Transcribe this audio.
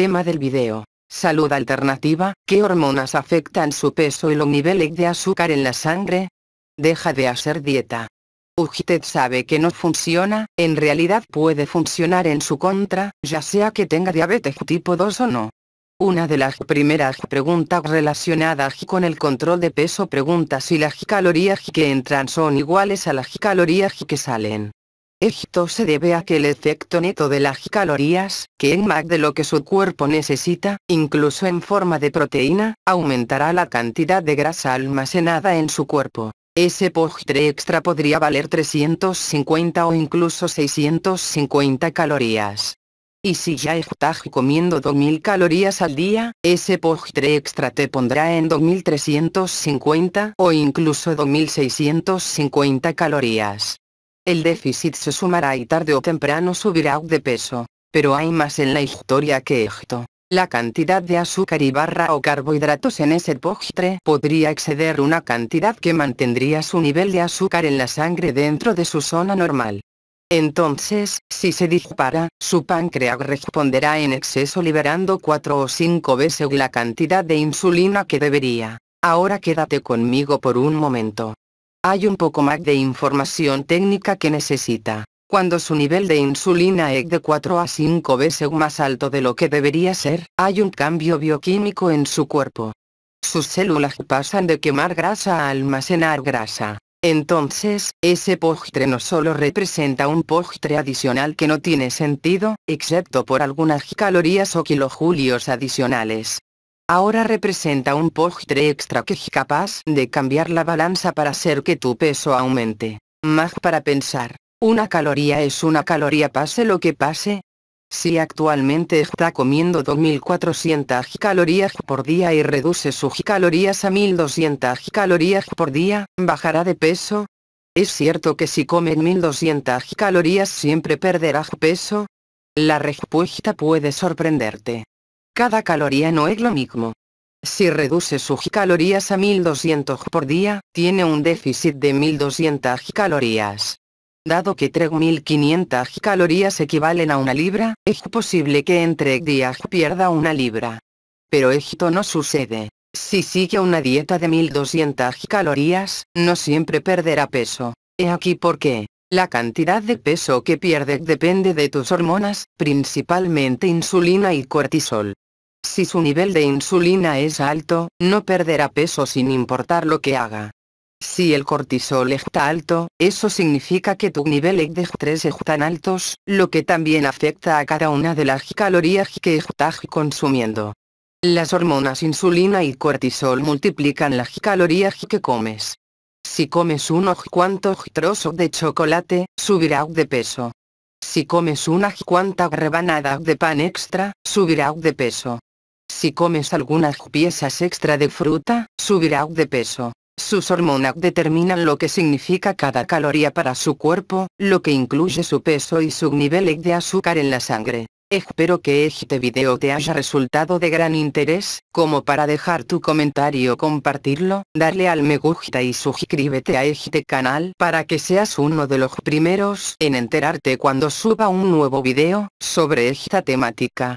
Tema del video. Salud alternativa, ¿qué hormonas afectan su peso y los niveles de azúcar en la sangre? Deja de hacer dieta. Usted sabe que no funciona, en realidad puede funcionar en su contra, ya sea que tenga diabetes tipo 2 o no. Una de las primeras preguntas relacionadas con el control de peso pregunta si las calorías que entran son iguales a las calorías que salen. Esto se debe a que el efecto neto de las calorías, que en más de lo que su cuerpo necesita, incluso en forma de proteína, aumentará la cantidad de grasa almacenada en su cuerpo. Ese postre extra podría valer 350 o incluso 650 calorías. Y si ya estás comiendo 2000 calorías al día, ese postre extra te pondrá en 2350 o incluso 2650 calorías. El déficit se sumará y tarde o temprano subirá de peso. Pero hay más en la historia que esto. La cantidad de azúcar y barra o carbohidratos en ese postre podría exceder una cantidad que mantendría su nivel de azúcar en la sangre dentro de su zona normal. Entonces, si se dispara, su páncreas responderá en exceso liberando 4 o 5 veces la cantidad de insulina que debería. Ahora quédate conmigo por un momento. Hay un poco más de información técnica que necesita. Cuando su nivel de insulina es de 4 a 5 veces más alto de lo que debería ser, hay un cambio bioquímico en su cuerpo. Sus células pasan de quemar grasa a almacenar grasa. Entonces, ese postre no solo representa un postre adicional que no tiene sentido, excepto por algunas calorías o kilojulios adicionales, ahora representa un postre extra que es capaz de cambiar la balanza para hacer que tu peso aumente. Más para pensar, una caloría es una caloría pase lo que pase. Si actualmente está comiendo 2400 calorías por día y reduce sus calorías a 1200 calorías por día, bajará de peso. Es cierto que si come 1200 calorías siempre perderás peso. La respuesta puede sorprenderte cada caloría no es lo mismo. Si reduce sus calorías a 1200 por día, tiene un déficit de 1200 calorías. Dado que 3500 calorías equivalen a una libra, es posible que entre días pierda una libra. Pero esto no sucede. Si sigue una dieta de 1200 calorías, no siempre perderá peso. He aquí por qué. La cantidad de peso que pierde depende de tus hormonas, principalmente insulina y cortisol. Si su nivel de insulina es alto, no perderá peso sin importar lo que haga. Si el cortisol está alto, eso significa que tu nivel de estrés tan altos, lo que también afecta a cada una de las calorías que estás consumiendo. Las hormonas insulina y cortisol multiplican las calorías que comes. Si comes unos cuantos trozos de chocolate, subirá de peso. Si comes una cuantas rebanada de pan extra, subirá de peso. Si comes algunas piezas extra de fruta, subirá de peso. Sus hormonas determinan lo que significa cada caloría para su cuerpo, lo que incluye su peso y su nivel de azúcar en la sangre. Espero que este video te haya resultado de gran interés, como para dejar tu comentario compartirlo, darle al me gusta y suscríbete a este canal para que seas uno de los primeros en enterarte cuando suba un nuevo video, sobre esta temática.